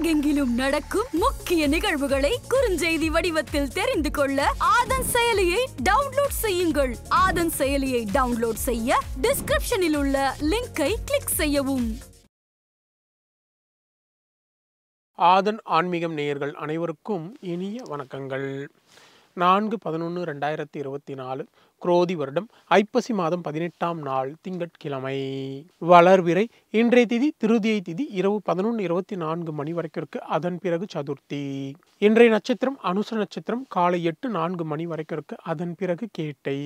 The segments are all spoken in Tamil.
உலகெங்கிலும் நடக்கும் முக்கிய நிகழ்வுகளை குறுஞ்செய்தி வடிவத்தில் தெரிந்து கொள்ள ஆதன் செயலியை டவுன்லோட் செய்யுங்கள் ஆதன் செயலியை டவுன்லோட் செய்ய டிஸ்கிரிப்ஷனில் உள்ள லிங்கை கிளிக் செய்யவும் ஆதன் ஆன்மீகம் நேயர்கள் அனைவருக்கும் இனிய வணக்கங்கள் நான்கு பதினொன்று ரெண்டாயிரத்தி இருபத்தி நாலு குரோதி வருடம் ஐப்பசி மாதம் பதினெட்டாம் நாள் திங்கட்கிழமை வளர்விரை இன்றைய திதி திருதியை திதி இரவு பதினொன்று இருபத்தி நான்கு மணி வரைக்கும் இருக்கு அதன் பிறகு சதுர்த்தி இன்றைய நட்சத்திரம் அனுச நட்சத்திரம் காலை எட்டு நான்கு மணி வரைக்கும் இருக்கு அதன் பிறகு கேட்டை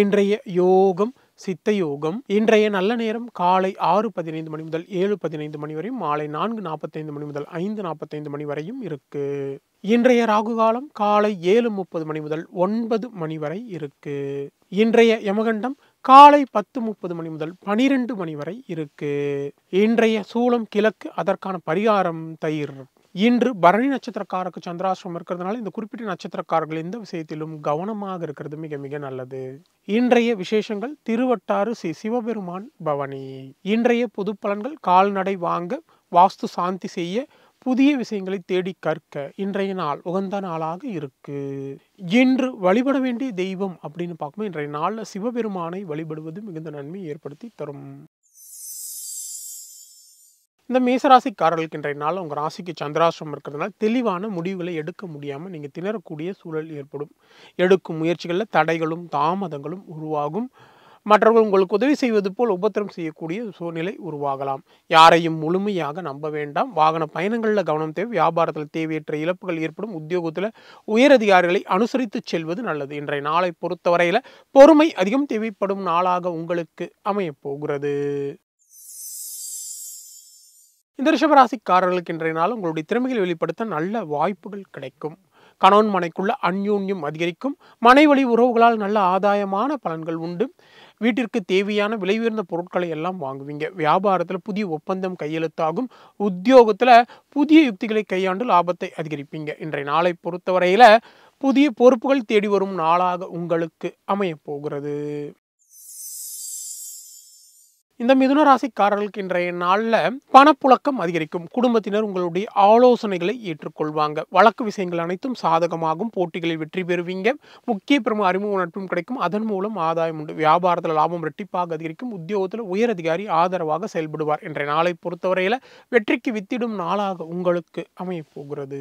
இன்றைய யோகம் சித்த யோகம் இன்றைய நல்ல நேரம் காலை ஆறு பதினைந்து மணி முதல் ஏழு பதினைந்து மணி வரையும் மாலை நான்கு நாற்பத்தைந்து மணி முதல் ஐந்து நாற்பத்தைந்து மணி வரையும் இருக்கு இன்றைய ராகு காலம் காலை ஏழு முப்பது மணி முதல் ஒன்பது மணி வரை இருக்கு இன்றைய யமகண்டம் காலை பத்து முப்பது மணி முதல் பனிரெண்டு மணி வரை இருக்கு இன்றைய சூளம் கிழக்கு அதற்கான பரிகாரம் தயிர் இன்று பரணி நட்சத்திரக்காரருக்கு சந்திராசிரமம் இருக்கிறதுனால இந்த குறிப்பிட்ட நட்சத்திரக்காரர்கள் இந்த விஷயத்திலும் கவனமாக இருக்கிறது மிக மிக நல்லது இன்றைய விசேஷங்கள் திருவட்டாறு ஸ்ரீ சிவபெருமான் பவனி இன்றைய பொது பலன்கள் கால்நடை வாங்க வாஸ்து சாந்தி செய்ய புதிய விஷயங்களை தேடி கற்க இன்றைய நாள் உகந்த நாளாக இருக்கு இன்று வழிபட வேண்டிய தெய்வம் அப்படின்னு பார்க்கும்போது இன்றைய நாளில் சிவபெருமானை வழிபடுவது மிகுந்த நன்மை ஏற்படுத்தி தரும் இந்த மேசராசிக்காரர்களுக்கு இன்றைய நாள் உங்கள் ராசிக்கு சந்திராசிரமம் இருக்கிறதுனால தெளிவான முடிவுகளை எடுக்க முடியாமல் நீங்கள் திணறக்கூடிய சூழல் ஏற்படும் எடுக்கும் முயற்சிகளில் தடைகளும் தாமதங்களும் உருவாகும் மற்றவர்கள் உங்களுக்கு உதவி செய்வது போல் உபத்திரம் செய்யக்கூடிய சூழ்நிலை உருவாகலாம் யாரையும் முழுமையாக நம்ப வேண்டாம் வாகன பயணங்களில் கவனம் தேவை வியாபாரத்தில் தேவையற்ற இழப்புகள் ஏற்படும் உத்தியோகத்தில் உயரதிகாரிகளை அனுசரித்து செல்வது நல்லது இன்றைய நாளை பொறுத்தவரையில் பொறுமை அதிகம் தேவைப்படும் நாளாக உங்களுக்கு அமையப்போகிறது இந்த ரிஷபராசிக்காரர்களுக்கு இன்றைய நாள் உங்களுடைய திறமைகள் வெளிப்படுத்த நல்ல வாய்ப்புகள் கிடைக்கும் கணவன் மனைக்குள்ள அந்யூன்யம் அதிகரிக்கும் மனைவழி உறவுகளால் நல்ல ஆதாயமான பலன்கள் உண்டு வீட்டிற்கு தேவையான விலை உயர்ந்த பொருட்களை எல்லாம் வாங்குவீங்க வியாபாரத்தில் புதிய ஒப்பந்தம் கையெழுத்தாகும் உத்தியோகத்தில் புதிய யுக்திகளை கையாண்டு லாபத்தை அதிகரிப்பீங்க இன்றைய நாளை பொறுத்தவரையில் புதிய பொறுப்புகள் தேடி வரும் நாளாக உங்களுக்கு அமையப்போகிறது இந்த மிதுன ராசிக்காரர்களுக்கு இன்றைய நாளில் பணப்புழக்கம் அதிகரிக்கும் குடும்பத்தினர் உங்களுடைய ஆலோசனைகளை ஏற்றுக்கொள்வாங்க வழக்கு விஷயங்கள் அனைத்தும் சாதகமாகும் போட்டிகளில் வெற்றி பெறுவீங்க முக்கிய பெரும் அறிமுக நட்பும் கிடைக்கும் அதன் மூலம் ஆதாயம் உண்டு வியாபாரத்தில் லாபம் இரட்டிப்பாக அதிகரிக்கும் உத்தியோகத்தில் உயர் அதிகாரி ஆதரவாக செயல்படுவார் இன்றைய நாளை பொறுத்தவரையில் வெற்றிக்கு வித்திடும் நாளாக உங்களுக்கு அமையப்போகிறது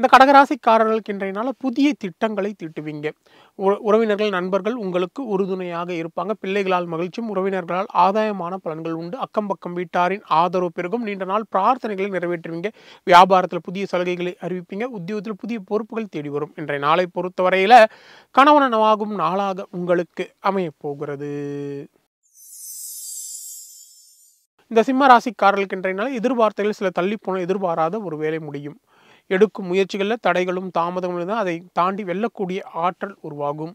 இந்த கடகராசிக்காரர்களுக்கு இன்றைய நாள் புதிய திட்டங்களை தீட்டுவீங்க உறவினர்கள் நண்பர்கள் உங்களுக்கு உறுதுணையாக இருப்பாங்க பிள்ளைகளால் மகிழ்ச்சியும் உறவினர்களால் ஆதாயமான பலன்கள் உண்டு அக்கம் பக்கம் வீட்டாரின் ஆதரவு பெருகும் நீண்ட நாள் பிரார்த்தனைகளை நிறைவேற்றுவீங்க வியாபாரத்தில் புதிய சலுகைகளை அறிவிப்பீங்க உத்தியோகத்தில் புதிய பொறுப்புகள் தேடி வரும் இன்றைய நாளை பொறுத்தவரையில் கணவனவாகும் நாளாக உங்களுக்கு அமையப் போகிறது இந்த சிம்ம ராசிக்காரர்களுக்கு இன்றைய நாள் எதிர்பார்த்தைகள் சில தள்ளிப்போன எதிர்பாராத ஒரு வேலை முடியும் எடுக்கும் முயற்சிகளில் தடைகளும் தாமதங்களும் தான் அதை தாண்டி வெல்லக்கூடிய ஆற்றல் உருவாகும்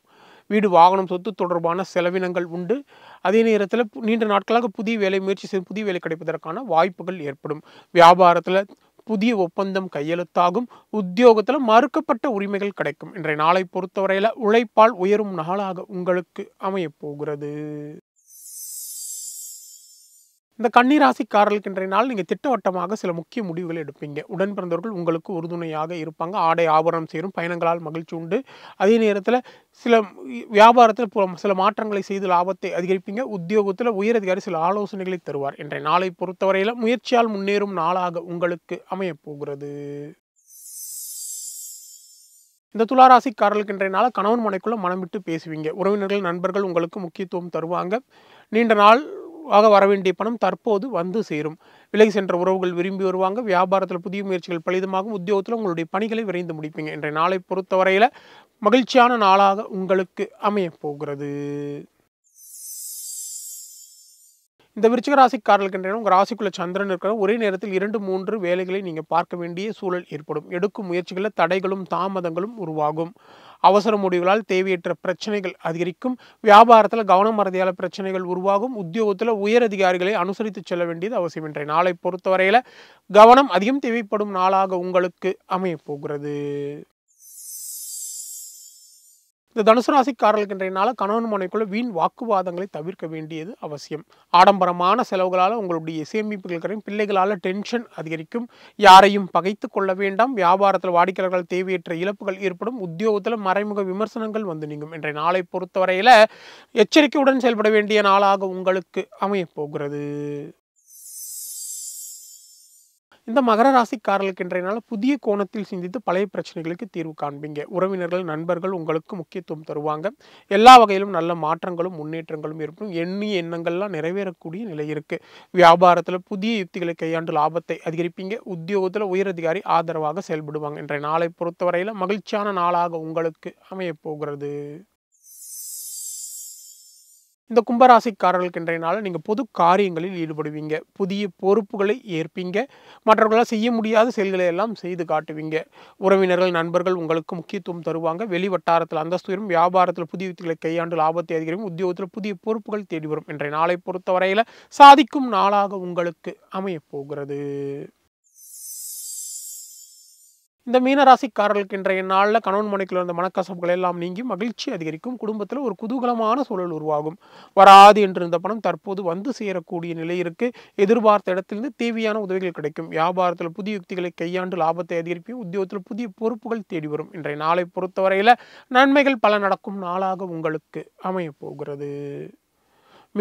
வீடு வாகனம் சொத்து தொடர்பான செலவினங்கள் உண்டு அதே நேரத்தில் நீண்ட நாட்களாக புதிய வேலை முயற்சி செய்து புதிய வேலை கிடைப்பதற்கான வாய்ப்புகள் ஏற்படும் வியாபாரத்தில் புதிய ஒப்பந்தம் கையெழுத்தாகும் உத்தியோகத்தில் மறுக்கப்பட்ட உரிமைகள் கிடைக்கும் இன்றைய நாளை பொறுத்தவரையில் உழைப்பால் உயரும் நாளாக உங்களுக்கு அமையப்போகிறது இந்த கன்னிராசிக்காரர்களுக்கு இன்றைய நாள் நீங்கள் திட்டவட்டமாக சில முக்கிய முடிவுகள் எடுப்பீங்க உடன் பிறந்தவர்கள் உங்களுக்கு உறுதுணையாக இருப்பாங்க ஆடை ஆபரணம் சேரும் பயணங்களால் மகிழ்ச்சி உண்டு அதே நேரத்தில் சில வியாபாரத்தில் சில மாற்றங்களை செய்து லாபத்தை அதிகரிப்பீங்க உத்தியோகத்தில் உயரதிகாரி சில ஆலோசனைகளை தருவார் இன்றைய நாளை பொறுத்தவரையில் முயற்சியால் முன்னேறும் நாளாக உங்களுக்கு அமையப்போகிறது இந்த துளாராசிக்காரர்களுக்கு இன்றைய நாள் கணவன் மனைக்குள்ளே மனம் விட்டு பேசுவீங்க உறவினர்கள் நண்பர்கள் உங்களுக்கு முக்கியத்துவம் தருவாங்க நீண்ட நாள் ஆக வர வேண்டிய பணம் தற்போது வந்து சேரும் விலகி சென்ற உறவுகள் விரும்பி வருவாங்க வியாபாரத்தில் புதிய முயற்சிகள் பலிதமாகும் உத்தியோகத்தில் உங்களுடைய பணிகளை விரைந்து முடிப்பீங்க இன்றைய நாளை பொறுத்தவரையில் மகிழ்ச்சியான நாளாக உங்களுக்கு அமையப் போகிறது இந்த விருச்சிக என்ற உங்கள் ராசிக்குள்ள சந்திரன் இருக்கிற ஒரே நேரத்தில் இரண்டு மூன்று வேலைகளை நீங்கள் பார்க்க வேண்டிய சூழல் ஏற்படும் எடுக்கும் முயற்சிகளில் தடைகளும் தாமதங்களும் உருவாகும் அவசர முடிவுகளால் தேவையற்ற பிரச்சனைகள் அதிகரிக்கும் வியாபாரத்தில் கவனம் மறதியால பிரச்சனைகள் உருவாகும் உத்தியோகத்தில் உயர் அதிகாரிகளை அனுசரித்து செல்ல வேண்டியது அவசியம் இன்றைய நாளை பொறுத்தவரையில் கவனம் அதிகம் தேவைப்படும் நாளாக உங்களுக்கு அமையப்போகிறது இந்த தனுசு ராசிக்காரர்களுக்கு இன்றைய கணவன் மனைக்குள்ள வீண் வாக்குவாதங்களை தவிர்க்க வேண்டியது அவசியம் ஆடம்பரமான செலவுகளால் உங்களுடைய சேமிப்புகள் பிள்ளைகளால் டென்ஷன் அதிகரிக்கும் யாரையும் பகைத்து கொள்ள வேண்டாம் வியாபாரத்தில் வாடிக்கையாளர்கள் தேவையற்ற இழப்புகள் ஏற்படும் உத்தியோகத்தில் மறைமுக விமர்சனங்கள் வந்து நீங்கும் இன்றைய நாளை பொறுத்தவரையில் எச்சரிக்கையுடன் செயல்பட வேண்டிய நாளாக உங்களுக்கு அமையப்போகிறது இந்த மகர ராசிக்காரர்களுக்கு இன்றைய நாள் புதிய கோணத்தில் சிந்தித்து பழைய பிரச்சனைகளுக்கு தீர்வு காண்பீங்க உறவினர்கள் நண்பர்கள் உங்களுக்கு முக்கியத்துவம் தருவாங்க எல்லா வகையிலும் நல்ல மாற்றங்களும் முன்னேற்றங்களும் இருக்கும் எண்ணிய எண்ணங்கள்லாம் நிறைவேறக்கூடிய நிலை இருக்குது வியாபாரத்தில் புதிய யுக்திகளை கையாண்டு லாபத்தை அதிகரிப்பீங்க உத்தியோகத்தில் உயரதிகாரி ஆதரவாக செயல்படுவாங்க இன்றைய நாளை பொறுத்தவரையில் மகிழ்ச்சியான நாளாக உங்களுக்கு அமையப் போகிறது இந்த கும்பராசிக்காரர்களுக்கு இன்றைய நாள் நீங்கள் பொது காரியங்களில் ஈடுபடுவீங்க புதிய பொறுப்புகளை ஏற்பீங்க மற்றவர்களால் செய்ய முடியாத செயல்களை எல்லாம் செய்து காட்டுவீங்க உறவினர்கள் நண்பர்கள் உங்களுக்கு முக்கியத்துவம் தருவாங்க வெளி வட்டாரத்தில் அந்தஸ்துயரும் வியாபாரத்தில் புதிய யுக்திகளை கையாண்டு லாபத்தை அதிகரிக்கும் உத்தியோகத்தில் புதிய பொறுப்புகள் தேடி வரும் இன்றைய நாளை பொறுத்தவரையில் சாதிக்கும் நாளாக உங்களுக்கு அமையப்போகிறது இந்த மீனராசிக்காரர்களுக்கு இன்றைய நாளில் கணவன் மனைக்குள்ள இருந்த மனக்கசப்புகள் எல்லாம் நீங்கி மகிழ்ச்சி அதிகரிக்கும் குடும்பத்தில் ஒரு குதூகலமான சூழல் உருவாகும் வராது என்றிருந்த பணம் தற்போது வந்து சேரக்கூடிய நிலை இருக்கு எதிர்பார்த்த இடத்திலிருந்து தேவையான உதவிகள் கிடைக்கும் வியாபாரத்தில் புதிய யுக்திகளை கையாண்டு லாபத்தை அதிகரிப்பையும் உத்தியோகத்தில் புதிய பொறுப்புகள் தேடி வரும் இன்றைய நாளை பொறுத்தவரையில் நன்மைகள் பல நடக்கும் நாளாக உங்களுக்கு அமையப்போகிறது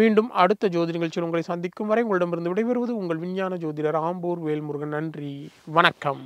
மீண்டும் அடுத்த ஜோதி நிகழ்ச்சியில் உங்களை சந்திக்கும் வரை உங்களிடமிருந்து விடைபெறுவது உங்கள் விஞ்ஞான ஜோதிடர் ஆம்பூர் வேல்முருகன் நன்றி வணக்கம்